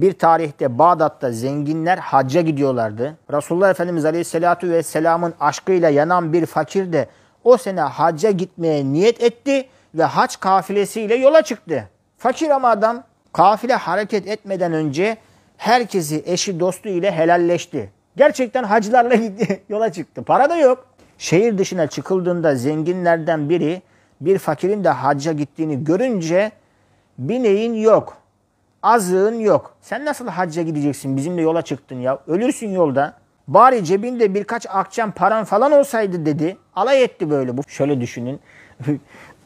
Bir tarihte Bağdat'ta zenginler hacca gidiyorlardı. Resulullah Efendimiz Aleyhisselatü Vesselam'ın aşkıyla yanan bir fakir de o sene hacca gitmeye niyet etti ve hac kafilesiyle yola çıktı. Fakir ama adam kafile hareket etmeden önce herkesi eşi dostu ile helalleşti. Gerçekten hacılarla gitti, yola çıktı. Para da yok. Şehir dışına çıkıldığında zenginlerden biri bir fakirin de hacca gittiğini görünce bir neyin yok azığın yok. Sen nasıl hacca gideceksin? Bizimle yola çıktın ya. Ölürsün yolda. Bari cebinde birkaç akçem paran falan olsaydı dedi. Alay etti böyle. Bu şöyle düşünün.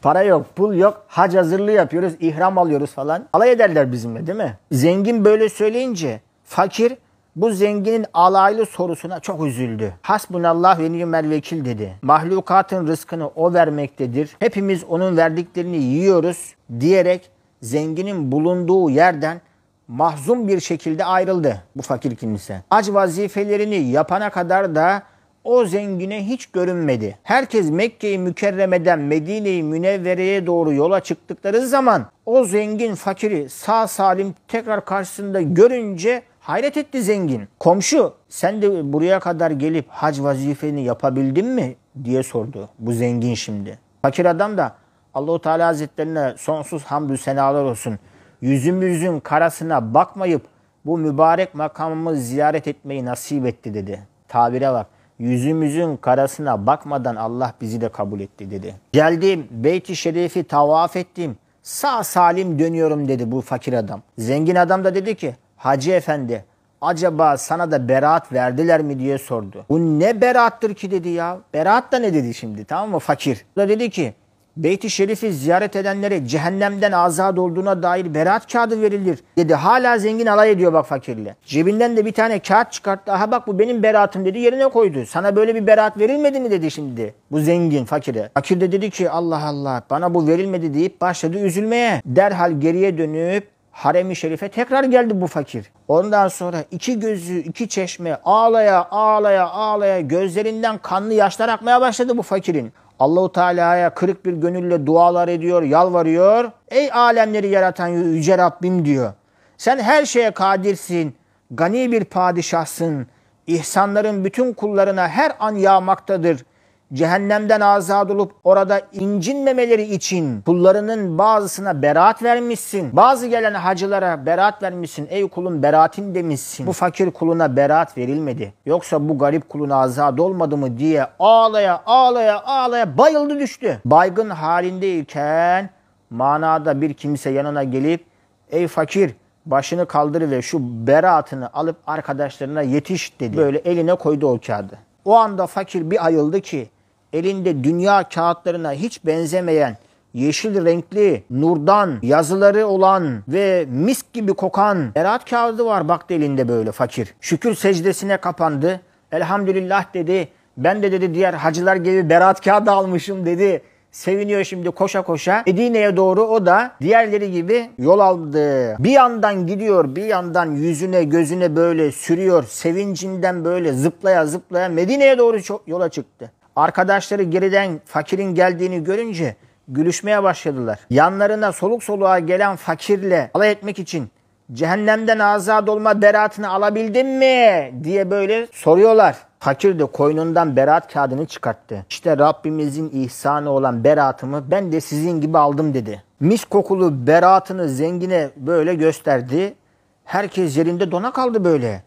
Para yok, pul yok. Hac hazırlığı yapıyoruz, ihram alıyoruz falan. Alay ederler bizimle değil mi? Zengin böyle söyleyince fakir bu zenginin alaylı sorusuna çok üzüldü. Hasbunallah ve ni'mel vekil dedi. Mahlukatın rızkını o vermektedir. Hepimiz onun verdiklerini yiyoruz diyerek zenginin bulunduğu yerden mahzum bir şekilde ayrıldı bu fakir kimse. Ac vazifelerini yapana kadar da o zengine hiç görünmedi. Herkes Mekke'yi Mükerreme'den Medine'yi Münevvere'ye doğru yola çıktıkları zaman o zengin fakiri sağ salim tekrar karşısında görünce hayret etti zengin. Komşu sen de buraya kadar gelip hac vazifeni yapabildin mi diye sordu bu zengin şimdi. Fakir adam da Allahu Teala Hazretlerine sonsuz hamdü senalar olsun. Yüzümüzün karasına bakmayıp bu mübarek makamımı ziyaret etmeyi nasip etti dedi. Tabire bak. Yüzümüzün karasına bakmadan Allah bizi de kabul etti dedi. Geldim Beyt-i Şerif'i tavaf ettim. Sağ salim dönüyorum dedi bu fakir adam. Zengin adam da dedi ki Hacı efendi acaba sana da beraat verdiler mi diye sordu. Bu ne beraattır ki dedi ya. Beraat da ne dedi şimdi tamam mı fakir. O da dedi ki Beyt-i Şerif'i ziyaret edenlere cehennemden azad olduğuna dair beraat kağıdı verilir dedi. Hala zengin alay ediyor bak fakirle. Cebinden de bir tane kağıt çıkarttı. Aha bak bu benim beraatım dedi yerine koydu. Sana böyle bir beraat verilmedi mi dedi şimdi bu zengin fakire. Fakir de dedi ki Allah Allah bana bu verilmedi deyip başladı üzülmeye. Derhal geriye dönüp Harem-i Şerif'e tekrar geldi bu fakir. Ondan sonra iki gözü, iki çeşme ağlaya ağlaya ağlaya gözlerinden kanlı yaşlar akmaya başladı bu fakirin. Allahu Teala'ya kırık bir gönülle dualar ediyor, yalvarıyor. Ey alemleri yaratan yüce Rabbim diyor. Sen her şeye kadirsin. Gani bir padişahsın. İhsanların bütün kullarına her an yağmaktadır cehennemden azad olup orada incinmemeleri için kullarının bazısına beraat vermişsin. Bazı gelen hacılara beraat vermişsin. Ey kulun beraatin demişsin. Bu fakir kuluna beraat verilmedi. Yoksa bu garip kulun azad olmadı mı diye ağlaya ağlaya ağlaya bayıldı düştü. Baygın halindeyken manada bir kimse yanına gelip ey fakir başını kaldırı ve şu beraatını alıp arkadaşlarına yetiş dedi. Böyle eline koydu o kağıdı. O anda fakir bir ayıldı ki elinde dünya kağıtlarına hiç benzemeyen yeşil renkli, nurdan, yazıları olan ve mis gibi kokan erat kağıdı var baktı elinde böyle fakir. Şükür secdesine kapandı. Elhamdülillah dedi. Ben de dedi diğer hacılar gibi berat kağıdı almışım dedi. Seviniyor şimdi koşa koşa. Medine'ye doğru o da diğerleri gibi yol aldı. Bir yandan gidiyor bir yandan yüzüne gözüne böyle sürüyor. Sevincinden böyle zıplaya zıplaya Medine'ye doğru yola çıktı. Arkadaşları geriden fakirin geldiğini görünce gülüşmeye başladılar. Yanlarına soluk soluğa gelen fakirle alay etmek için cehennemden azad olma beraatını alabildin mi diye böyle soruyorlar. Fakir de koynundan beraat kağıdını çıkarttı. İşte Rabbimizin ihsanı olan beraatımı ben de sizin gibi aldım dedi. Mis kokulu beraatını zengine böyle gösterdi. Herkes yerinde dona kaldı böyle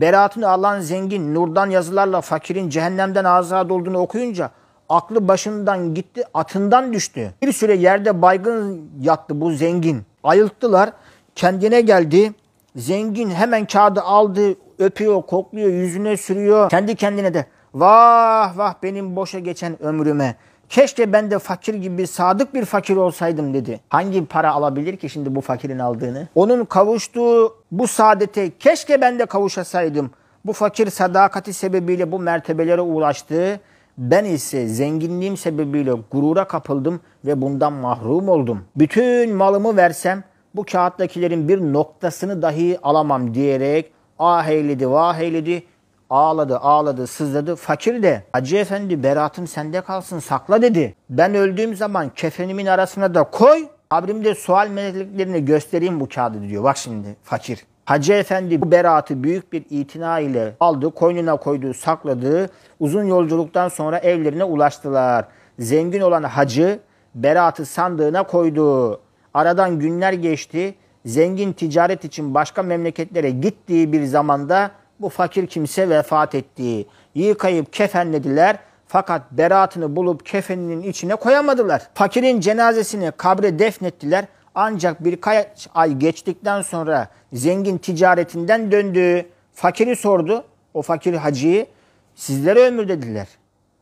beraatını alan zengin, nurdan yazılarla fakirin cehennemden azad olduğunu okuyunca aklı başından gitti, atından düştü. Bir süre yerde baygın yattı bu zengin. Ayılttılar, kendine geldi. Zengin hemen kağıdı aldı, öpüyor, kokluyor, yüzüne sürüyor. Kendi kendine de vah vah benim boşa geçen ömrüme.'' Keşke ben de fakir gibi sadık bir fakir olsaydım dedi. Hangi para alabilir ki şimdi bu fakirin aldığını? Onun kavuştuğu bu saadete keşke ben de kavuşasaydım. Bu fakir sadakati sebebiyle bu mertebelere ulaştı. Ben ise zenginliğim sebebiyle gurura kapıldım ve bundan mahrum oldum. Bütün malımı versem bu kağıttakilerin bir noktasını dahi alamam diyerek ah eyledi vah eyledi Ağladı, ağladı, sızladı. Fakir de, Hacı Efendi beratım sende kalsın, sakla dedi. Ben öldüğüm zaman kefenimin arasına da koy, kabrimde sual meleklerine göstereyim bu kağıdı diyor. Bak şimdi fakir. Hacı Efendi bu beraatı büyük bir itina ile aldı, koynuna koydu, sakladı. Uzun yolculuktan sonra evlerine ulaştılar. Zengin olan hacı beraatı sandığına koydu. Aradan günler geçti. Zengin ticaret için başka memleketlere gittiği bir zamanda bu fakir kimse vefat ettiği yıkayıp kefenlediler. Fakat beratını bulup kefeninin içine koyamadılar. Fakirin cenazesini kabre defnettiler. Ancak birkaç ay geçtikten sonra zengin ticaretinden döndü. Fakiri sordu. O fakir hacıyı sizlere ömür dediler.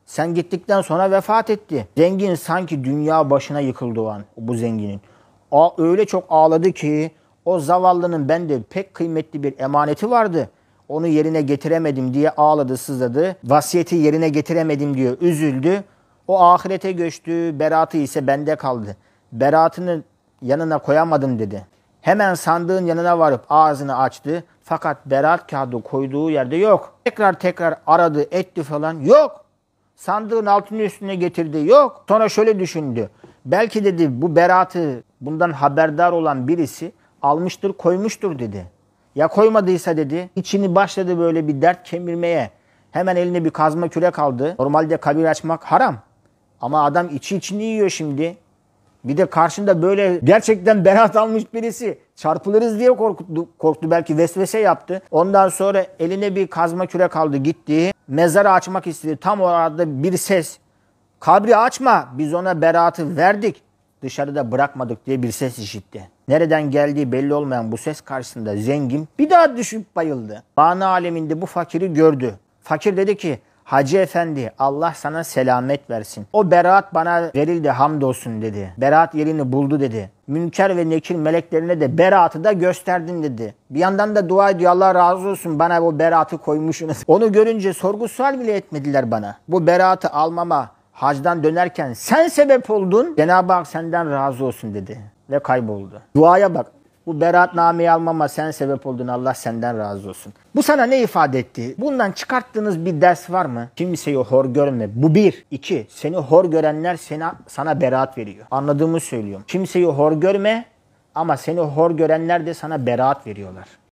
Sen gittikten sonra vefat etti. Zengin sanki dünya başına yıkıldı o an bu zenginin. A öyle çok ağladı ki o zavallının bende pek kıymetli bir emaneti vardı onu yerine getiremedim diye ağladı, sızladı. Vasiyeti yerine getiremedim diyor, üzüldü. O ahirete göçtü, beratı ise bende kaldı. Beratını yanına koyamadım dedi. Hemen sandığın yanına varıp ağzını açtı. Fakat berat kağıdı koyduğu yerde yok. Tekrar tekrar aradı, etti falan. Yok. Sandığın altını üstüne getirdi. Yok. Sonra şöyle düşündü. Belki dedi bu beratı bundan haberdar olan birisi almıştır, koymuştur dedi. Ya koymadıysa dedi, içini başladı böyle bir dert kemirmeye. Hemen eline bir kazma kürek aldı. Normalde kabir açmak haram. Ama adam içi içini yiyor şimdi. Bir de karşında böyle gerçekten berat almış birisi. Çarpılırız diye korktu, korktu belki vesvese yaptı. Ondan sonra eline bir kazma kürek aldı gitti. Mezarı açmak istedi. Tam orada bir ses. Kabri açma biz ona beratı verdik. Dışarıda bırakmadık diye bir ses işitti. Nereden geldiği belli olmayan bu ses karşısında zengin bir daha düşüp bayıldı. Mana aleminde bu fakiri gördü. Fakir dedi ki Hacı efendi Allah sana selamet versin. O beraat bana verildi hamdolsun dedi. Beraat yerini buldu dedi. Münker ve Nekir meleklerine de beraatı da gösterdin dedi. Bir yandan da dua ediyor Allah razı olsun bana bu beraatı koymuşsunuz. Onu görünce sorgu sual bile etmediler bana. Bu beraatı almama, hacdan dönerken sen sebep oldun. Cenab-ı Hak senden razı olsun dedi ve kayboldu. Duaya bak. Bu beraatnameyi almama sen sebep oldun Allah senden razı olsun. Bu sana ne ifade etti? Bundan çıkarttığınız bir ders var mı? Kimseyi hor görme. Bu bir. iki. Seni hor görenler sana, sana beraat veriyor. Anladığımı söylüyorum. Kimseyi hor görme ama seni hor görenler de sana beraat veriyorlar.